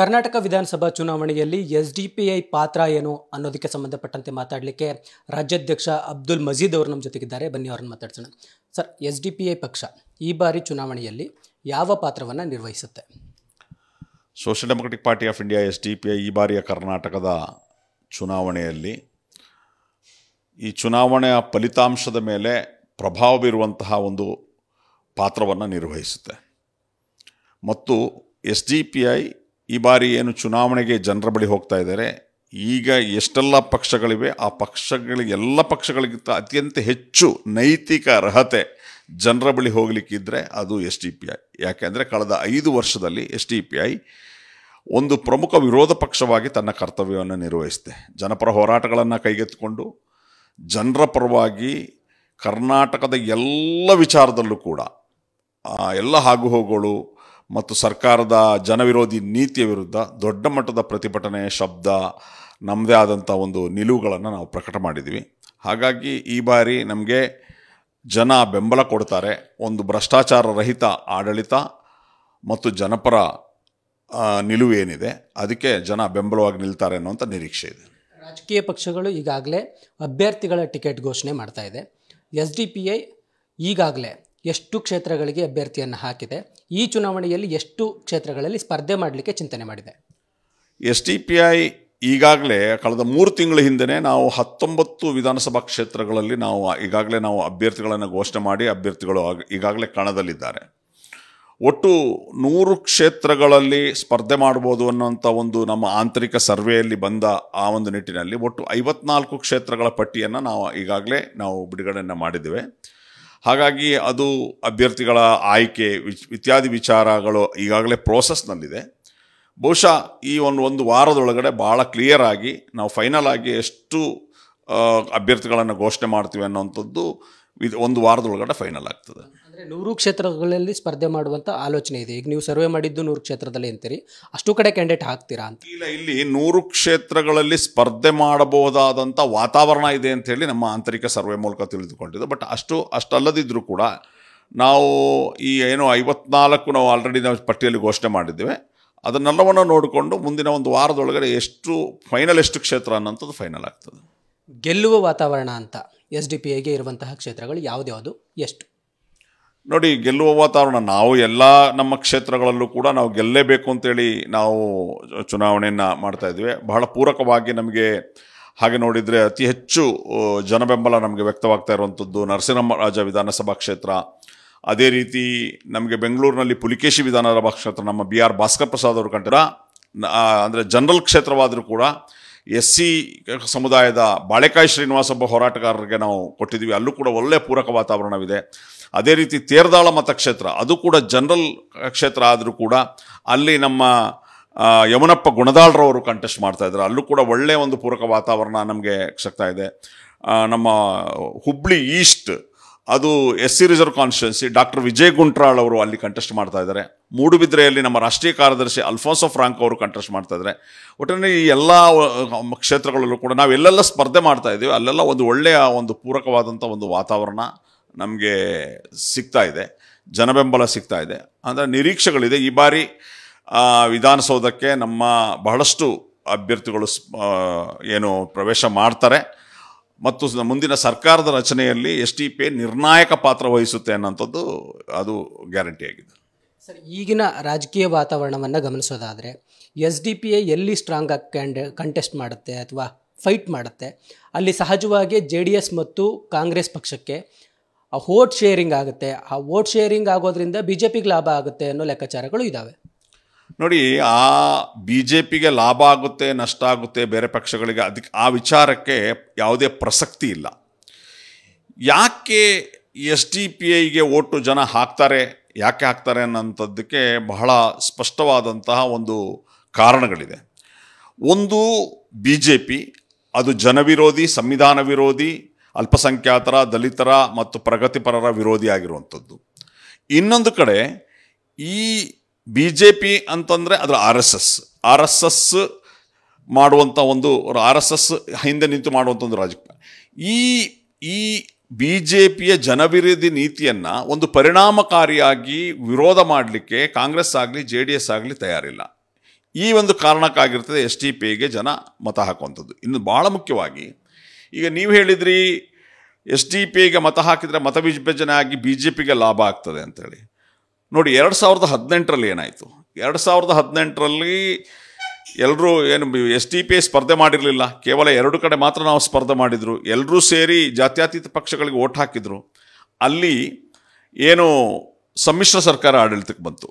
ಕರ್ನಾಟಕ ವಿಧಾನಸಭಾ ಚುನಾವಣೆಯಲ್ಲಿ S D P I ಪಾತ್ರ ಏನು ಅನ್ನೋದಕ್ಕೆ ಸಂಬಂಧಪಟ್ಟಂತೆ ಮಾತಾಡಲಿಕ್ಕೆ ರಾಜ್ಯಾಧ್ಯಕ್ಷ ಅಬ್ದುಲ್ ಮಜೀದ್ ಅವರು ನಮ್ಮ ಜೊತೆಗಿದ್ದಾರೆ ಬನ್ನಿ ಅವರನ್ನು ಮಾತಾಡ್ಸೋಣ sir S D P I ಪಕ್ಷ ಈ ಬಾರಿ ಚುನಾವಣೆಯಲ್ಲಿ ಯಾವ ಪಾತ್ರವನ್ನು ನಿರ್ವಹಿಸುತ್ತೆ social democratic party of India S D P I ಈ ಬಾರಿಯ ಕರ್ನಾಟಕದ ಚುನಾವಣೆಯಲ್ಲಿ ಈ ಚುನಾವಣೆಯ ಫಲಿತಾಂಶದ ಮೇಲೆ ಪ್ರಭಾವ ಬೀರುವಂತಹ ಒಂದು ಪಾತ್ರವನ್ನು ನಿರ್ವಹಿಸುತ್ತೆ ಮತ್ತು ಎಸ್ ಡಿ ಪಿ ಐ ಈ ಬಾರಿ ಏನು ಚುನಾವಣೆಗೆ ಜನರ ಬಳಿ ಹೋಗ್ತಾ ಇದ್ದಾರೆ ಈಗ ಎಷ್ಟೆಲ್ಲ ಪಕ್ಷಗಳಿವೆ ಆ ಪಕ್ಷಗಳಿಗೆ ಎಲ್ಲ ಪಕ್ಷಗಳಿಗಿಂತ ಅತ್ಯಂತ ಹೆಚ್ಚು ನೈತಿಕ ಅರ್ಹತೆ ಜನರ ಬಳಿ ಹೋಗಲಿಕ್ಕಿದ್ದರೆ ಅದು ಎಸ್ ಡಿ ಪಿ ಐ ಯಾಕೆಂದರೆ ಕಳೆದ ಐದು ವರ್ಷದಲ್ಲಿ ಎಸ್ ಡಿ ಪಿ ಐ ಒಂದು ಪ್ರಮುಖ ವಿರೋಧ ಪಕ್ಷವಾಗಿ ತನ್ನ ಕರ್ತವ್ಯವನ್ನು ನಿರ್ವಹಿಸಿದೆ ಜನಪರ ಹೋರಾಟಗಳನ್ನು ಕೈಗೆತ್ತಿಕೊಂಡು ಜನರ ಪರವಾಗಿ ಕರ್ನಾಟಕದ ಎಲ್ಲ ವಿಚಾರದಲ್ಲೂ ಕೂಡ ಎಲ್ಲ ಆಗುಹೋಗಳು ಮತ್ತು ಸರ್ಕಾರದ ಜನವಿರೋಧಿ ನೀತಿಯ ವಿರುದ್ಧ ದೊಡ್ಡ ಮಟ್ಟದ ಪ್ರತಿಭಟನೆ ಶಬ್ದ ನಮ್ಮದೇ ಆದಂಥ ಒಂದು ನಿಲುವುಗಳನ್ನು ನಾವು ಪ್ರಕಟ ಮಾಡಿದ್ದೀವಿ ಹಾಗಾಗಿ ಈ ಬಾರಿ ನಮಗೆ ಜನ ಬೆಂಬಲ ಕೊಡ್ತಾರೆ ಒಂದು ಭ್ರಷ್ಟಾಚಾರ ರಹಿತ ಆಡಳಿತ ಮತ್ತು ಜನಪರ ನಿಲುವು ಏನಿದೆ ಅದಕ್ಕೆ ಜನ ಬೆಂಬಲವಾಗಿ ನಿಲ್ತಾರೆ ಅನ್ನುವಂಥ ನಿರೀಕ್ಷೆ ಇದೆ ರಾಜಕೀಯ ಪಕ್ಷಗಳು ಈಗಾಗಲೇ ಅಭ್ಯರ್ಥಿಗಳ ಟಿಕೆಟ್ ಘೋಷಣೆ ಮಾಡ್ತಾ ಇದೆ ಎಸ್ ಡಿ ಪಿ ಐ ಈಗಾಗಲೇ ಎಷ್ಟು ಕ್ಷೇತ್ರಗಳಿಗೆ ಅಭ್ಯರ್ಥಿಯನ್ನು ಹಾಕಿದೆ ಈ ಚುನಾವಣೆಯಲ್ಲಿ ಎಷ್ಟು ಕ್ಷೇತ್ರಗಳಲ್ಲಿ ಸ್ಪರ್ಧೆ ಮಾಡಲಿಕ್ಕೆ ಚಿಂತನೆ ಮಾಡಿದೆ ಎಸ್ ಟಿ ಪಿ ಐ ಈಗಾಗಲೇ ಕಳೆದ ಮೂರು ತಿಂಗಳ ಹಿಂದೆಯೇ ನಾವು ಹತ್ತೊಂಬತ್ತು ವಿಧಾನಸಭಾ ಕ್ಷೇತ್ರಗಳಲ್ಲಿ ನಾವು ಈಗಾಗಲೇ ನಾವು ಅಭ್ಯರ್ಥಿಗಳನ್ನು ಘೋಷಣೆ ಮಾಡಿ ಅಭ್ಯರ್ಥಿಗಳು ಈಗಾಗಲೇ ಕಣದಲ್ಲಿದ್ದಾರೆ ಒಟ್ಟು ನೂರು ಕ್ಷೇತ್ರಗಳಲ್ಲಿ ಸ್ಪರ್ಧೆ ಮಾಡ್ಬೋದು ಅನ್ನೋಂಥ ಒಂದು ನಮ್ಮ ಆಂತರಿಕ ಸರ್ವೆಯಲ್ಲಿ ಬಂದ ಆ ಒಂದು ನಿಟ್ಟಿನಲ್ಲಿ ಒಟ್ಟು ಐವತ್ನಾಲ್ಕು ಕ್ಷೇತ್ರಗಳ ಪಟ್ಟಿಯನ್ನು ನಾವು ಈಗಾಗಲೇ ನಾವು ಬಿಡುಗಡೆಯನ್ನು ಮಾಡಿದ್ದೇವೆ ಹಾಗಾಗಿ ಅದು ಅಭ್ಯರ್ಥಿಗಳ ಆಯ್ಕೆ ವಿಚ್ ಇತ್ಯಾದಿ ವಿಚಾರಗಳು ಈಗಾಗಲೇ ಪ್ರೋಸೆಸ್ನಲ್ಲಿದೆ ಬಹುಶಃ ಈ ಒಂದು ಒಂದು ವಾರದೊಳಗಡೆ ಭಾಳ ಕ್ಲಿಯರ್ ಆಗಿ ನಾವು ಫೈನಲ್ ಆಗಿ ಎಷ್ಟು ಅಭ್ಯರ್ಥಿಗಳನ್ನು ಘೋಷಣೆ ಮಾಡ್ತೀವಿ ಅನ್ನೋವಂಥದ್ದು ಇದು ಒಂದು ವಾರದೊಳಗಡೆ ಫೈನಲ್ ಆಗ್ತದೆ ನೂರು ಕ್ಷೇತ್ರಗಳಲ್ಲಿ ಸ್ಪರ್ಧೆ ಮಾಡುವಂಥ ಆಲೋಚನೆ ಇದೆ ಈಗ ನೀವು ಸರ್ವೆ ಮಾಡಿದ್ದು ನೂರು ಕ್ಷೇತ್ರದಲ್ಲಿ ಅಂತೀರಿ ಅಷ್ಟು ಕಡೆ ಕ್ಯಾಂಡಿಡೇಟ್ ಹಾಕ್ತೀರಾ ಅಂತ ಇಲ್ಲ ಇಲ್ಲಿ ನೂರು ಕ್ಷೇತ್ರಗಳಲ್ಲಿ ಸ್ಪರ್ಧೆ ಮಾಡಬಹುದಾದಂಥ ವಾತಾವರಣ ಇದೆ ಅಂತ ಹೇಳಿ ನಮ್ಮ ಆಂತರಿಕ ಸರ್ವೆ ಮೂಲಕ ತಿಳಿದುಕೊಂಡಿದ್ದು ಬಟ್ ಅಷ್ಟು ಅಷ್ಟಲ್ಲದಿದ್ದರೂ ಕೂಡ ನಾವು ಈ ಏನು ಐವತ್ನಾಲ್ಕು ನಾವು ಆಲ್ರೆಡಿ ನಾವು ಪಟ್ಟಿಯಲ್ಲಿ ಘೋಷಣೆ ಮಾಡಿದ್ದೇವೆ ಅದನ್ನೆಲ್ಲವನ್ನು ನೋಡಿಕೊಂಡು ಮುಂದಿನ ಒಂದು ವಾರದೊಳಗಡೆ ಎಷ್ಟು ಫೈನಲ್ ಎಷ್ಟು ಕ್ಷೇತ್ರ ಅನ್ನೋಂಥದ್ದು ಫೈನಲ್ ಆಗ್ತದೆ ಗೆಲ್ಲುವ ವಾತಾವರಣ ಅಂತ ಎಸ್ ಡಿ ಪಿ ಐಗೆ ಇರುವಂತಹ ಕ್ಷೇತ್ರಗಳು ಯಾವುದ್ಯಾವುದು ಎಷ್ಟು ನೋಡಿ ಗೆಲ್ಲುವ ವಾತಾವರಣ ನಾವು ಎಲ್ಲ ನಮ್ಮ ಕ್ಷೇತ್ರಗಳಲ್ಲೂ ಕೂಡ ನಾವು ಗೆಲ್ಲಲೇಬೇಕು ಅಂತೇಳಿ ನಾವು ಚುನಾವಣೆಯನ್ನು ಮಾಡ್ತಾ ಇದ್ವಿ ಬಹಳ ಪೂರಕವಾಗಿ ನಮಗೆ ಹಾಗೆ ನೋಡಿದರೆ ಅತಿ ಹೆಚ್ಚು ಜನಬೆಂಬಲ ನಮಗೆ ವ್ಯಕ್ತವಾಗ್ತಾ ಇರುವಂಥದ್ದು ನರಸಿಂಹರಾಜ ವಿಧಾನಸಭಾ ಕ್ಷೇತ್ರ ಅದೇ ರೀತಿ ನಮಗೆ ಬೆಂಗಳೂರಿನಲ್ಲಿ ಪುಲಿಕೇಶಿ ವಿಧಾನಸಭಾ ಕ್ಷೇತ್ರ ನಮ್ಮ ಬಿ ಆರ್ ಭಾಸ್ಕರ್ ಪ್ರಸಾದ್ ಅವರು ಕಂಠರ ಅಂದರೆ ಜನರಲ್ ಕ್ಷೇತ್ರವಾದರೂ ಕೂಡ ಎಸ್ ಸಿ ಸಮುದಾಯದ ಬಾಳೆಕಾಯಿ ಶ್ರೀನಿವಾಸ ಒಬ್ಬ ಹೋರಾಟಗಾರರಿಗೆ ನಾವು ಕೊಟ್ಟಿದ್ದೀವಿ ಅಲ್ಲೂ ಕೂಡ ಒಳ್ಳೆಯ ಪೂರಕ ವಾತಾವರಣವಿದೆ ಅದೇ ರೀತಿ ತೇರ್ದಾಳ ಮತಕ್ಷೇತ್ರ ಅದು ಕೂಡ ಜನರಲ್ ಕ್ಷೇತ್ರ ಆದರೂ ಕೂಡ ಅಲ್ಲಿ ನಮ್ಮ ಯಮುನಪ್ಪ ಗುಣದಾಳ್ರವರು ಕಂಟೆಸ್ಟ್ ಮಾಡ್ತಾ ಇದ್ದಾರೆ ಅಲ್ಲೂ ಕೂಡ ಒಳ್ಳೆಯ ಒಂದು ಪೂರಕ ವಾತಾವರಣ ನಮಗೆ ಸಿಗ್ತಾ ಇದೆ ನಮ್ಮ ಹುಬ್ಳಿ ಈಸ್ಟ್ ಅದು S C reserve constituency doctor Vijay Guntral ಅವರು ಅಲ್ಲಿ ಕಂಟೆಸ್ಟ್ ಮಾಡ್ತಾ ಇದ್ದಾರೆ ಮೂಡುಬಿದ್ರೆಯಲ್ಲಿ ನಮ್ಮ ರಾಷ್ಟ್ರೀಯ ಕಾರ್ಯದರ್ಶಿ ಅಲ್ಫೋನ್ಸೋ ಫ್ರಾಂಕ್ ಅವರು ಕಂಟೆಸ್ಟ್ ಮಾಡ್ತಾ ಇದ್ದಾರೆ ಒಟ್ಟಿನಲ್ಲಿ ಈ ಎಲ್ಲ ಕ್ಷೇತ್ರಗಳಲ್ಲೂ ಕೂಡ ನಾವೆಲ್ಲೆಲ್ಲ ಸ್ಪರ್ಧೆ ಮಾಡ್ತಾ ಇದ್ದೀವಿ ಅಲ್ಲೆಲ್ಲ ಒಂದು ಒಳ್ಳೆಯ ಒಂದು ಪೂರಕವಾದಂಥ ಒಂದು ವಾತಾವರಣ ನಮಗೆ ಸಿಗ್ತಾ ಇದೆ ಜನಬೆಂಬಲ ಸಿಗ್ತಾ ಇದೆ ಅಂದರೆ ನಿರೀಕ್ಷೆಗಳಿದೆ ಈ ಬಾರಿ ವಿಧಾನಸೌಧಕ್ಕೆ ನಮ್ಮ ಬಹಳಷ್ಟು ಅಭ್ಯರ್ಥಿಗಳು ಏನು ಪ್ರವೇಶ ಮಾಡ್ತಾರೆ ಮತ್ತು ಮುಂದಿನ ಸರ್ಕಾರದ ರಚನೆಯಲ್ಲಿ ಎಸ್ ಟಿ ಪಿ ನಿರ್ಣಾಯಕ ಪಾತ್ರ ವಹಿಸುತ್ತೆ ಅನ್ನೋಂಥದ್ದು ಅದು ಗ್ಯಾರಂಟಿ ಆಗಿದೆ ಸರ್ ಈಗಿನ ರಾಜಕೀಯ ವಾತಾವರಣವನ್ನು ಗಮನಿಸೋದಾದರೆ ಎಸ್ ಡಿ ಪಿ ಎ ಎಲ್ಲಿ ಸ್ಟ್ರಾಂಗ್ ಆಗಿ ಕಂಟೆಸ್ಟ್ ಮಾಡುತ್ತೆ ಅಥವಾ ಫೈಟ್ ಮಾಡುತ್ತೆ ಅಲ್ಲಿ ಸಹಜವಾಗಿ ಜೆ ಡಿ ಎಸ್ ಮತ್ತು ಕಾಂಗ್ರೆಸ್ ಪಕ್ಷಕ್ಕೆ ಆ ವೋಟ್ ಶೇರಿಂಗ್ ಆಗುತ್ತೆ ಆ ವೋಟ್ ಶೇರಿಂಗ್ ಆಗೋದ್ರಿಂದ ಬಿ ಜೆ ಪಿಗೆ ಲಾಭ ಆಗುತ್ತೆ ಅನ್ನೋ ಲೆಕ್ಕಾಚಾರಗಳು ಇದ್ದಾವೆ ನೋಡಿ ಆ ಬಿ ಜೆ ಪಿಗೆ ಲಾಭ ಆಗುತ್ತೆ ನಷ್ಟ ಆಗುತ್ತೆ ಬೇರೆ ಪಕ್ಷಗಳಿಗೆ ಅದಕ್ಕೆ ಆ ವಿಚಾರಕ್ಕೆ ಯಾವುದೇ ಪ್ರಸಕ್ತಿ ಇಲ್ಲ ಯಾಕೆ ಎಸ್ ಡಿ ಪಿ ಐಗೆ ಓಟು ಜನ ಹಾಕ್ತಾರೆ ಯಾಕೆ ಹಾಕ್ತಾರೆ ಅನ್ನೋಂಥದ್ದಕ್ಕೆ ಬಹಳ ಸ್ಪಷ್ಟವಾದಂತಹ ಒಂದು ಕಾರಣಗಳಿದೆ ಒಂದು ಬಿ ಜೆ ಪಿ ಅದು ಜನವಿರೋಧಿ ಸಂವಿಧಾನ ವಿರೋಧಿ ಅಲ್ಪಸಂಖ್ಯಾತರ ದಲಿತರ ಮತ್ತು ಪ್ರಗತಿಪರರ ವಿರೋಧಿ ಆಗಿರುವಂಥದ್ದು ಇನ್ನೊಂದು ಕಡೆ ಈ ಬಿ ಜೆ ಪಿ ಅಂತಂದರೆ ಅದರ R S S R S S ಮಾಡುವಂಥ ಒಂದು ಆರ್ ಎಸ್ ಎಸ್ ಹಿಂದೆ ನಿಂತು ಮಾಡುವಂಥ ಒಂದು ರಾಜಕೀಯ ಈ ಈ ಬಿ ಜೆ ಪಿಯ ಜನವಿರೋಧಿ ನೀತಿಯನ್ನು ಒಂದು ಪರಿಣಾಮಕಾರಿಯಾಗಿ ವಿರೋಧ ಮಾಡಲಿಕ್ಕೆ ಕಾಂಗ್ರೆಸ್ ಆಗಲಿ ಜೆ ಡಿ ಎಸ್ ಆಗಲಿ ತಯಾರಿಲ್ಲ ಈ ಒಂದು ಕಾರಣಕ್ಕಾಗಿರ್ತದೆ ಎಸ್ ಟಿ ಪಿಗೆ ಜನ ಮತ ಹಾಕುವಂಥದ್ದು ಇನ್ನು ಭಾಳ ಮುಖ್ಯವಾಗಿ ಈಗ ನೀವು ಹೇಳಿದ್ರಿ ಎಸ್ ಟಿ ಪಿಗೆ ಮತ ಹಾಕಿದರೆ ಮತ ವಿಭಜನೆ ಆಗಿ ಬಿ ಜೆ ಪಿಗೆ ಲಾಭ ಆಗ್ತದೆ ಅಂತೇಳಿ ನೋಡಿ ಎರಡು ಸಾವಿರದ ಹದಿನೆಂಟರಲ್ಲಿ ಏನಾಯಿತು ಎರಡು ಸಾವಿರದ ಹದಿನೆಂಟರಲ್ಲಿ ಎಲ್ಲರೂ ಏನು ಎಸ್ ಡಿ ಪಿ ಸ್ಪರ್ಧೆ ಮಾಡಿರಲಿಲ್ಲ ಕೇವಲ ಎರಡು ಕಡೆ ಮಾತ್ರ ನಾವು ಸ್ಪರ್ಧೆ ಮಾಡಿದರು ಎಲ್ಲರೂ ಸೇರಿ ಜಾತ್ಯತೀತ ಪಕ್ಷಗಳಿಗೆ ಓಟ್ ಹಾಕಿದರು ಅಲ್ಲಿ ಏನು ಸಮ್ಮಿಶ್ರ ಸರ್ಕಾರ ಆಡಳಿತಕ್ಕೆ ಬಂತು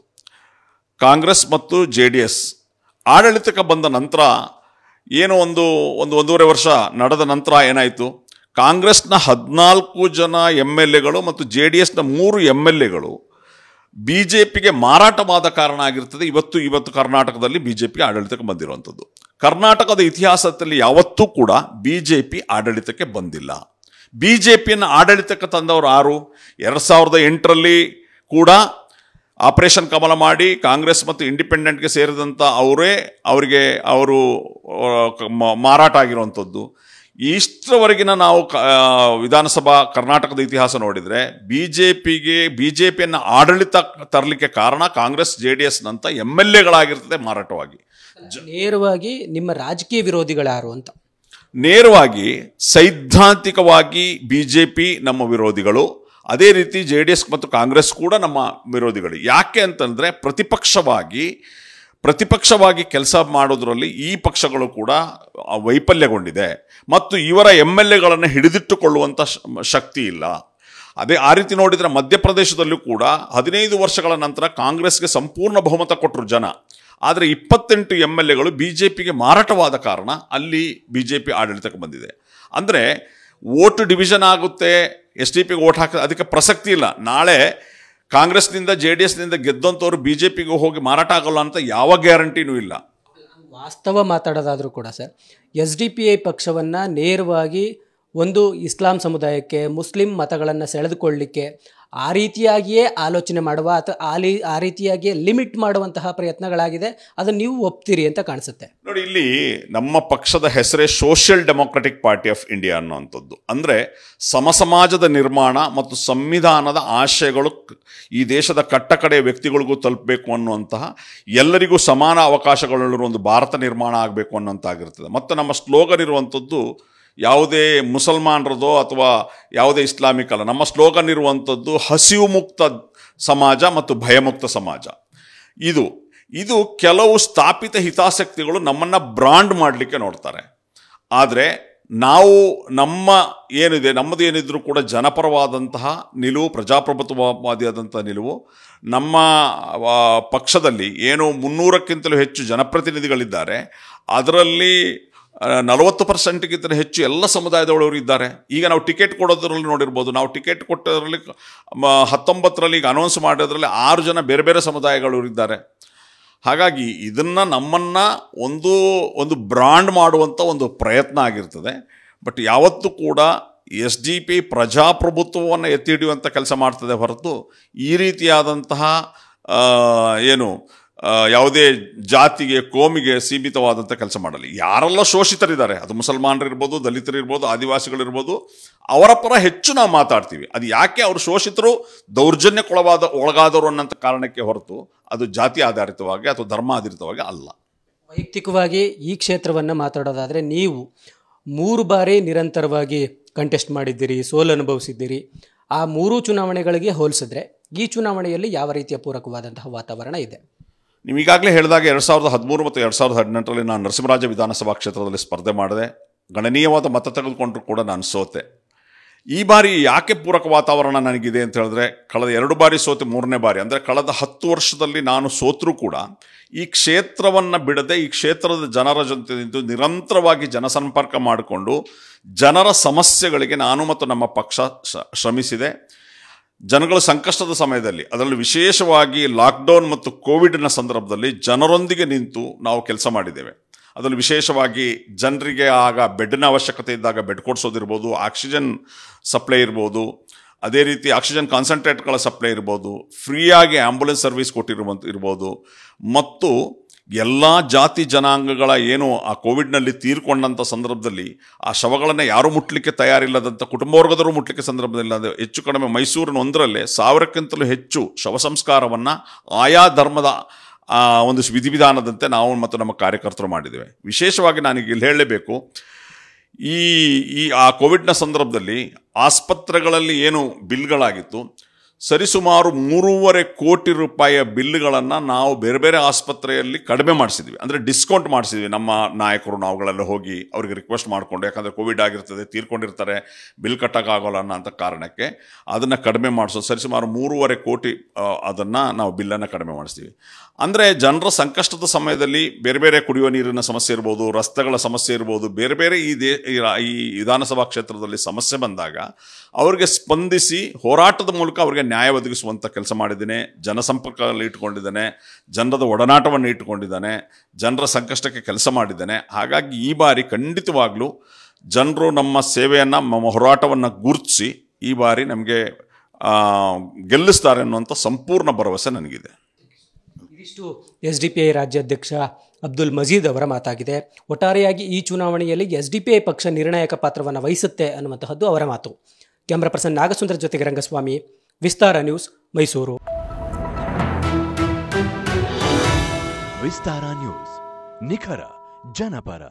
ಕಾಂಗ್ರೆಸ್ ಮತ್ತು ಜೆ ಡಿ ಎಸ್ ಆಡಳಿತಕ್ಕೆ ಬಂದ ನಂತರ ಏನು ಒಂದು ಒಂದು ಒಂದೂವರೆ ವರ್ಷ ನಡೆದ ನಂತರ ಏನಾಯಿತು ಕಾಂಗ್ರೆಸ್ನ ಹದಿನಾಲ್ಕು ಜನ ಎಮ್ ಎಲ್ ಎಗಳು ಮತ್ತು ಜೆ ಡಿ ಎಸ್ನ ಮೂರು ಎಮ್ ಎಲ್ ಎಗಳು ಬಿ ಜೆ ಪಿಗೆ ಮಾರಾಟವಾದ ಕಾರಣ ಆಗಿರ್ತದೆ ಇವತ್ತು ಇವತ್ತು ಕರ್ನಾಟಕದಲ್ಲಿ ಬಿ ಜೆ ಪಿಗೆ ಆಡಳಿತಕ್ಕೆ ಬಂದಿರುವಂಥದ್ದು ಕರ್ನಾಟಕದ ಇತಿಹಾಸದಲ್ಲಿ ಯಾವತ್ತೂ ಕೂಡ ಬಿ ಜೆ ಪಿ ಆಡಳಿತಕ್ಕೆ ಬಂದಿಲ್ಲ ಬಿ ಜೆ ಪಿಯನ್ನು ಆಡಳಿತಕ್ಕೆ ತಂದವರು ಯಾರು ಎರಡು ಸಾವಿರದ ಎಂಟರಲ್ಲಿ ಕೂಡ ಆಪರೇಷನ್ ಕಮಲ ಮಾಡಿ ಕಾಂಗ್ರೆಸ್ ಮತ್ತು ಇಂಡಿಪೆಂಡೆಂಟ್ಗೆ ಸೇರಿದಂಥ ಅವರೇ ಅವರಿಗೆ ಅವರು ಮಾರಾಟ ಆಗಿರುವಂಥದ್ದು ಇಷ್ಟರವರೆಗಿನ ನಾವು ವಿಧಾನಸಭಾ ಕರ್ನಾಟಕದ ಇತಿಹಾಸ ನೋಡಿದರೆ ಬಿ ಜೆ ಪಿಗೆ ಬಿ ಜೆ ಪಿಯನ್ನು ಆಡಳಿತ ತರಲಿಕ್ಕೆ ಕಾರಣ ಕಾಂಗ್ರೆಸ್ ಜೆ ಡಿ ಎಸ್ನಂಥ ಎಮ್ ಎಲ್ ಎಗಳಾಗಿರ್ತದೆ ಮಾರಾಟವಾಗಿ ನೇರವಾಗಿ ನಿಮ್ಮ ರಾಜಕೀಯ ವಿರೋಧಿಗಳಾರು ಅಂತ ನೇರವಾಗಿ ಸೈದ್ಧಾಂತಿಕವಾಗಿ ಬಿ ಜೆ ಪಿ ನಮ್ಮ ವಿರೋಧಿಗಳು ಅದೇ ರೀತಿ ಜೆ ಡಿ ಎಸ್ ಮತ್ತು ಕಾಂಗ್ರೆಸ್ ಕೂಡ ನಮ್ಮ ವಿರೋಧಿಗಳು ಯಾಕೆ ಅಂತಂದರೆ ಪ್ರತಿಪಕ್ಷವಾಗಿ ಪ್ರತಿಪಕ್ಷವಾಗಿ ಕೆಲಸ ಮಾಡೋದ್ರಲ್ಲಿ ಈ ಪಕ್ಷಗಳು ಕೂಡ ವೈಫಲ್ಯಗೊಂಡಿದೆ ಮತ್ತು ಇವರ ಎಮ್ ಎಲ್ ಎಗಳನ್ನು ಹಿಡಿದಿಟ್ಟುಕೊಳ್ಳುವಂಥ ಶಕ್ತಿ ಇಲ್ಲ ಅದೇ ಆ ರೀತಿ ನೋಡಿದರೆ ಮಧ್ಯಪ್ರದೇಶದಲ್ಲೂ ಕೂಡ ಹದಿನೈದು ವರ್ಷಗಳ ನಂತರ ಕಾಂಗ್ರೆಸ್ಗೆ ಸಂಪೂರ್ಣ ಬಹುಮತ ಕೊಟ್ಟರು ಜನ ಆದರೆ ಇಪ್ಪತ್ತೆಂಟು ಎಮ್ ಎಲ್ ಎಗಳು ಬಿ ಜೆ ಪಿಗೆ ಮಾರಾಟವಾದ ಕಾರಣ ಅಲ್ಲಿ ಬಿ ಜೆ ಪಿ ಆಡಳಿತಕ್ಕೆ ಬಂದಿದೆ ಅಂದರೆ ಓಟು ಡಿವಿಷನ್ ಆಗುತ್ತೆ ಎಸ್ ಡಿ ಪಿಗೆ ಓಟ್ ಹಾಕ ಅದಕ್ಕೆ ಪ್ರಸಕ್ತಿ ಇಲ್ಲ ನಾಳೆ ಕಾಂಗ್ರೆಸ್ನಿಂದ ಜೆ ಡಿ ಎಸ್ನಿಂದ ಗೆದ್ದಂಥವ್ರು ಬಿ ಜೆ ಪಿಗೆ ಹೋಗಿ ಮಾರಾಟ ಆಗೋಲ್ಲ ಅಂತ ಯಾವ ಗ್ಯಾರಂಟಿನೂ ಇಲ್ಲ ವಾಸ್ತವ ಮಾತಾಡೋದಾದರೂ ಕೂಡ sir S D P I ಪಕ್ಷವನ್ನು ನೇರವಾಗಿ ಒಂದು ಇಸ್ಲಾಂ ಸಮುದಾಯಕ್ಕೆ ಮುಸ್ಲಿಂ ಮತಗಳನ್ನು ಸೆಳೆದುಕೊಳ್ಳಲಿಕ್ಕೆ ಆ ರೀತಿಯಾಗಿಯೇ ಆಲೋಚನೆ ಮಾಡುವ ಅಥವಾ ಆಲಿ ಆ ರೀತಿಯಾಗಿಯೇ ಲಿಮಿಟ್ ಮಾಡುವಂತಹ ಪ್ರಯತ್ನಗಳಾಗಿದೆ ಅದನ್ನು ನೀವು ಒಪ್ತೀರಿ ಅಂತ ಕಾಣಿಸುತ್ತೆ ನೋಡಿ ಇಲ್ಲಿ ನಮ್ಮ ಪಕ್ಷದ ಹೆಸರೇ social democratic party of India ಅನ್ನುವಂಥದ್ದು ಅಂದರೆ ಸಮಸಮಾಜದ ನಿರ್ಮಾಣ ಮತ್ತು ಸಂವಿಧಾನದ ಆಶಯಗಳು ಈ ದೇಶದ ಕಟ್ಟಕಡೆಯ ವ್ಯಕ್ತಿಗಳಿಗೂ ತಲುಪಬೇಕು ಅನ್ನುವಂತಹ ಎಲ್ಲರಿಗೂ ಸಮಾನ ಅವಕಾಶಗಳಲ್ಲಿರುವ ಒಂದು ಭಾರತ ನಿರ್ಮಾಣ ಆಗಬೇಕು ಆಗಿರ್ತದೆ ಮತ್ತು ನಮ್ಮ ಸ್ಲೋಗನ್ ಇರುವಂಥದ್ದು ಯಾವುದೇ ಮುಸಲ್ಮಾನರದೋ ಅಥವಾ ಯಾವುದೇ ಇಸ್ಲಾಮಿಕ್ ಅಲ್ಲ ನಮ್ಮ ಸ್ಲೋಗನ್ ಇರುವಂಥದ್ದು ಹಸಿವು ಮುಕ್ತ ಸಮಾಜ ಮತ್ತು ಭಯಮುಕ್ತ ಸಮಾಜ ಇದು ಇದು ಕೆಲವು ಸ್ಥಾಪಿತ ಹಿತಾಸಕ್ತಿಗಳು ನಮ್ಮನ್ನು ಬ್ರಾಂಡ್ ಮಾಡಲಿಕ್ಕೆ ನೋಡ್ತಾರೆ ಆದರೆ ನಾವು ನಮ್ಮ ಏನಿದೆ ನಮ್ಮದು ಏನಿದ್ರು ಕೂಡ ಜನಪರವಾದಂತಹ ನಿಲುವು ಪ್ರಜಾಪ್ರಭುತ್ವವಾದಿಯಾದಂತಹ ನಿಲುವು ನಮ್ಮ ಪಕ್ಷದಲ್ಲಿ ಏನು ಮುನ್ನೂರಕ್ಕಿಂತಲೂ ಹೆಚ್ಚು ಜನಪ್ರತಿನಿಧಿಗಳಿದ್ದಾರೆ ಅದರಲ್ಲಿ ನಲವತ್ತು ಪರ್ಸೆಂಟ್ಗಿಂತ ಹೆಚ್ಚು ಎಲ್ಲ ಸಮುದಾಯದವರು ಇದ್ದಾರೆ ಈಗ ನಾವು ಟಿಕೆಟ್ ಕೊಡೋದ್ರಲ್ಲಿ ನೋಡಿರ್ಬೋದು ನಾವು ಟಿಕೆಟ್ ಕೊಟ್ಟದ್ರಲ್ಲಿ ಹತ್ತೊಂಬತ್ತರಲ್ಲಿ ಈಗ ಅನೌನ್ಸ್ ಮಾಡೋದ್ರಲ್ಲಿ ಆರು ಜನ ಬೇರೆ ಬೇರೆ ಸಮುದಾಯಗಳವರು ಇದ್ದಾರೆ ಹಾಗಾಗಿ ಇದನ್ನು ನಮ್ಮನ್ನು ಒಂದು ಒಂದು ಬ್ರಾಂಡ್ ಮಾಡುವಂಥ ಒಂದು ಪ್ರಯತ್ನ ಆಗಿರ್ತದೆ ಬಟ್ ಯಾವತ್ತೂ ಕೂಡ ಎಸ್ ಡಿ ಪಿ ಪ್ರಜಾಪ್ರಭುತ್ವವನ್ನು ಎತ್ತಿ ಹಿಡಿಯುವಂಥ ಕೆಲಸ ಮಾಡ್ತದೆ ಹೊರತು ಈ ರೀತಿಯಾದಂತಹ ಏನು ಯಾವುದೇ ಜಾತಿಗೆ ಕೋಮಿಗೆ ಸೀಮಿತವಾದಂಥ ಕೆಲಸ ಮಾಡಲಿ ಯಾರೆಲ್ಲ ಶೋಷಿತರಿದ್ದಾರೆ ಅದು ಮುಸಲ್ಮಾನರಿರ್ಬೋದು ದಲಿತರಿರ್ಬೋದು ಆದಿವಾಸಿಗಳಿರ್ಬೋದು ಅವರ ಪರ ಹೆಚ್ಚು ನಾವು ಮಾತಾಡ್ತೀವಿ ಅದು ಯಾಕೆ ಅವರು ಶೋಷಿತರು ದೌರ್ಜನ್ಯಕ್ಕೊಳವಾದ ಒಳಗಾದರು ಅನ್ನೋಂಥ ಕಾರಣಕ್ಕೆ ಹೊರತು ಅದು ಜಾತಿ ಆಧಾರಿತವಾಗಿ ಅಥವಾ ಧರ್ಮ ಆಧಾರಿತವಾಗಿ ಅಲ್ಲ ವೈಯಕ್ತಿಕವಾಗಿ ಈ ಕ್ಷೇತ್ರವನ್ನು ಮಾತಾಡೋದಾದರೆ ನೀವು ಮೂರು ಬಾರಿ ನಿರಂತರವಾಗಿ ಕಂಟೆಸ್ಟ್ ಮಾಡಿದ್ದೀರಿ ಸೋಲು ಅನುಭವಿಸಿದ್ದೀರಿ ಆ ಮೂರು ಚುನಾವಣೆಗಳಿಗೆ ಹೋಲಿಸಿದ್ರೆ ಈ ಚುನಾವಣೆಯಲ್ಲಿ ಯಾವ ರೀತಿಯ ಪೂರಕವಾದಂತಹ ವಾತಾವರಣ ಇದೆ ನೀವು ಈಗಾಗಲೇ ಹೇಳಿದಾಗ ಎರಡು ಸಾವಿರದ ಹದಿಮೂರು ಮತ್ತು ಎರಡು ಸಾವಿರದ ಹದಿನೆಂಟರಲ್ಲಿ ನಾನು ನರಸಿಂಹರಾಜ ವಿಧಾನಸಭಾ ಕ್ಷೇತ್ರದಲ್ಲಿ ಸ್ಪರ್ಧೆ ಮಾಡಿದೆ ಗಣನೀಯವಾದ ಮತ ತೆಗೆದುಕೊಂಡರೂ ಕೂಡ ನಾನು ಸೋತೆ ಈ ಬಾರಿ ಯಾಕೆ ಪೂರಕ ವಾತಾವರಣ ನನಗಿದೆ ಅಂತ ಹೇಳಿದ್ರೆ ಕಳೆದ ಎರಡು ಬಾರಿ ಸೋತೆ ಮೂರನೇ ಬಾರಿ ಅಂದರೆ ಕಳೆದ ಹತ್ತು ವರ್ಷದಲ್ಲಿ ನಾನು ಸೋತರೂ ಕೂಡ ಈ ಕ್ಷೇತ್ರವನ್ನು ಬಿಡದೆ ಈ ಕ್ಷೇತ್ರದ ಜನರ ಜೊತೆ ನಿಂತು ನಿರಂತರವಾಗಿ ಜನಸಂಪರ್ಕ ಮಾಡಿಕೊಂಡು ಜನರ ಸಮಸ್ಯೆಗಳಿಗೆ ನಾನು ಮತ್ತು ನಮ್ಮ ಪಕ್ಷ ಶ್ರಮಿಸಿದೆ ಜನಗಳ ಸಂಕಷ್ಟದ ಸಮಯದಲ್ಲಿ ಅದರಲ್ಲಿ ವಿಶೇಷವಾಗಿ ಲಾಕ್ಡೌನ್ ಮತ್ತು ಕೋವಿಡ್ನ ಸಂದರ್ಭದಲ್ಲಿ ಜನರೊಂದಿಗೆ ನಿಂತು ನಾವು ಕೆಲಸ ಮಾಡಿದ್ದೇವೆ ಅದರಲ್ಲಿ ವಿಶೇಷವಾಗಿ ಜನರಿಗೆ ಆಗ ಬೆಡ್ನ ಅವಶ್ಯಕತೆ ಇದ್ದಾಗ ಬೆಡ್ ಕೊಡಿಸೋದಿರ್ಬೋದು ಆಕ್ಸಿಜನ್ ಸಪ್ಲೈ ಇರ್ಬೋದು ಅದೇ ರೀತಿ ಆಕ್ಸಿಜನ್ ಕಾನ್ಸಂಟ್ರೇಟ್ಗಳ ಸಪ್ಲೈ ಇರ್ಬೋದು ಫ್ರೀಯಾಗಿ ಆ್ಯಂಬುಲೆನ್ಸ್ ಸರ್ವಿಸ್ ಕೊಟ್ಟಿರುವಂಥ ಇರ್ಬೋದು ಮತ್ತು ಎಲ್ಲ ಜಾತಿ ಜನಾಂಗಗಳ ಏನು ಆ ಕೋವಿಡ್ನಲ್ಲಿ ತೀರ್ಕೊಂಡಂಥ ಸಂದರ್ಭದಲ್ಲಿ ಆ ಶವಗಳನ್ನು ಯಾರೂ ಮುಟ್ಲಿಕ್ಕೆ ತಯಾರಿಲ್ಲದಂಥ ಕುಟುಂಬವರ್ಗದವರು ಮುಟ್ಲಿಕ್ಕೆ ಸಂದರ್ಭದಲ್ಲಿ ಅದು ಹೆಚ್ಚು ಕಡಿಮೆ ಮೈಸೂರಿನ ಒಂದರಲ್ಲೇ ಸಾವಿರಕ್ಕಿಂತಲೂ ಹೆಚ್ಚು ಶವ ಸಂಸ್ಕಾರವನ್ನು ಆಯಾ ಧರ್ಮದ ಒಂದು ವಿಧಿವಿಧಾನದಂತೆ ನಾವು ಮತ್ತು ನಮ್ಮ ಕಾರ್ಯಕರ್ತರು ಮಾಡಿದ್ದೇವೆ ವಿಶೇಷವಾಗಿ ನನಗೆ ಇಲ್ಲಿ ಹೇಳಲೇಬೇಕು ಈ ಈ ಆ ಕೋವಿಡ್ನ ಸಂದರ್ಭದಲ್ಲಿ ಆಸ್ಪತ್ರೆಗಳಲ್ಲಿ ಏನು ಬಿಲ್ಗಳಾಗಿತ್ತು ಸರಿಸುಮಾರು ಮೂರುವರೆ ಕೋಟಿ ರೂಪಾಯಿಯ ಬಿಲ್ಗಳನ್ನು ನಾವು ಬೇರೆ ಬೇರೆ ಆಸ್ಪತ್ರೆಯಲ್ಲಿ ಕಡಿಮೆ ಮಾಡಿಸಿದ್ವಿ ಅಂದರೆ ಡಿಸ್ಕೌಂಟ್ ಮಾಡಿಸಿದ್ವಿ ನಮ್ಮ ನಾಯಕರು ನಾವುಗಳೆಲ್ಲ ಹೋಗಿ ಅವರಿಗೆ ರಿಕ್ವೆಸ್ಟ್ ಮಾಡಿಕೊಂಡು ಯಾಕಂದರೆ ಕೋವಿಡ್ ಆಗಿರ್ತದೆ ತೀರ್ಕೊಂಡಿರ್ತಾರೆ ಬಿಲ್ ಕಟ್ಟೋಕ್ಕಾಗೋಲ್ಲ ಅನ್ನೋ ಅಂತ ಕಾರಣಕ್ಕೆ ಅದನ್ನು ಕಡಿಮೆ ಮಾಡಿಸೋದು ಸರಿಸುಮಾರು ಮೂರುವರೆ ಕೋಟಿ ಅದನ್ನು ನಾವು ಬಿಲ್ಲನ್ನು ಕಡಿಮೆ ಮಾಡಿಸ್ತೀವಿ ಅಂದರೆ ಜನರ ಸಂಕಷ್ಟದ ಸಮಯದಲ್ಲಿ ಬೇರೆ ಬೇರೆ ಕುಡಿಯುವ ನೀರಿನ ಸಮಸ್ಯೆ ಇರ್ಬೋದು ರಸ್ತೆಗಳ ಸಮಸ್ಯೆ ಇರ್ಬೋದು ಬೇರೆ ಬೇರೆ ಈ ದೇ ಈ ವಿಧಾನಸಭಾ ಕ್ಷೇತ್ರದಲ್ಲಿ ಸಮಸ್ಯೆ ಬಂದಾಗ ಅವರಿಗೆ ಸ್ಪಂದಿಸಿ ಹೋರಾಟದ ಮೂಲಕ ಅವರಿಗೆ ನ್ಯಾಯ ಒದಗಿಸುವಂಥ ಕೆಲಸ ಮಾಡಿದ್ದೀನಿ ಜನಸಂಪರ್ಕದಲ್ಲಿ ಇಟ್ಟುಕೊಂಡಿದ್ದಾನೆ ಜನರದ ಒಡನಾಟವನ್ನು ಇಟ್ಟುಕೊಂಡಿದ್ದಾನೆ ಜನರ ಸಂಕಷ್ಟಕ್ಕೆ ಕೆಲಸ ಮಾಡಿದ್ದಾನೆ ಹಾಗಾಗಿ ಈ ಬಾರಿ ಖಂಡಿತವಾಗ್ಲೂ ಜನರು ನಮ್ಮ ಸೇವೆಯನ್ನು ನಮ್ಮ ಹೋರಾಟವನ್ನು ಗುರುತಿಸಿ ಈ ಬಾರಿ ನಮಗೆ ಗೆಲ್ಲಿಸ್ತಾರೆ ಅನ್ನುವಂಥ ಸಂಪೂರ್ಣ ಭರವಸೆ ನನಗಿದೆ ಇದಿಷ್ಟು ಎಸ್ ಡಿ ಪಿ ಐ ರಾಜ್ಯಾಧ್ಯಕ್ಷ ಅಬ್ದುಲ್ ಮಜೀದ್ ಅವರ ಮಾತಾಗಿದೆ ಒಟ್ಟಾರೆಯಾಗಿ ಈ ಚುನಾವಣೆಯಲ್ಲಿ ಎಸ್ ಡಿ ಪಿ ಐ ಪಕ್ಷ ನಿರ್ಣಾಯಕ ಪಾತ್ರವನ್ನು ವಹಿಸುತ್ತೆ ಅನ್ನುವಂತಹದ್ದು ಅವರ ಮಾತು ಕ್ಯಾಮ್ರಾ ಪರ್ಸನ್ ನಾಗಸುಂದರ ಜೊತೆಗೆ ರಂಗಸ್ವಾಮಿ ವಿಸ್ತಾರ ನ್ಯೂಸ್ ಮೈಸೂರು ವಿಸ್ತಾರ ನ್ಯೂಸ್ ನಿಖರ ಜನಪರ